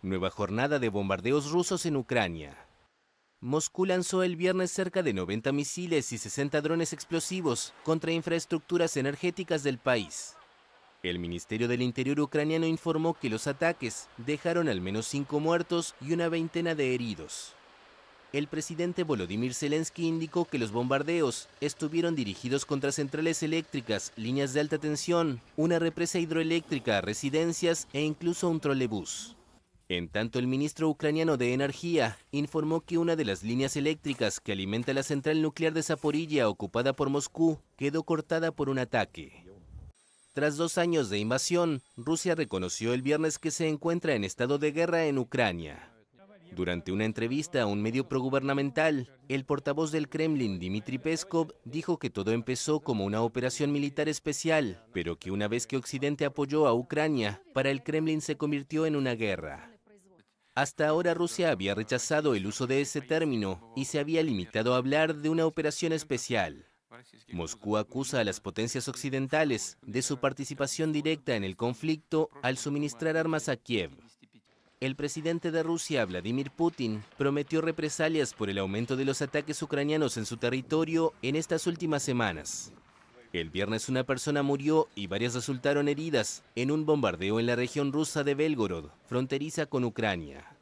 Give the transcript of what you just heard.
Nueva jornada de bombardeos rusos en Ucrania. Moscú lanzó el viernes cerca de 90 misiles y 60 drones explosivos contra infraestructuras energéticas del país. El Ministerio del Interior ucraniano informó que los ataques dejaron al menos cinco muertos y una veintena de heridos. El presidente Volodymyr Zelensky indicó que los bombardeos estuvieron dirigidos contra centrales eléctricas, líneas de alta tensión, una represa hidroeléctrica, residencias e incluso un trolebús. En tanto, el ministro ucraniano de Energía informó que una de las líneas eléctricas que alimenta la central nuclear de Zaporilla, ocupada por Moscú, quedó cortada por un ataque. Tras dos años de invasión, Rusia reconoció el viernes que se encuentra en estado de guerra en Ucrania. Durante una entrevista a un medio progubernamental, el portavoz del Kremlin, Dmitry Peskov, dijo que todo empezó como una operación militar especial, pero que una vez que Occidente apoyó a Ucrania, para el Kremlin se convirtió en una guerra. Hasta ahora Rusia había rechazado el uso de ese término y se había limitado a hablar de una operación especial. Moscú acusa a las potencias occidentales de su participación directa en el conflicto al suministrar armas a Kiev. El presidente de Rusia, Vladimir Putin, prometió represalias por el aumento de los ataques ucranianos en su territorio en estas últimas semanas. El viernes una persona murió y varias resultaron heridas en un bombardeo en la región rusa de Belgorod, fronteriza con Ucrania.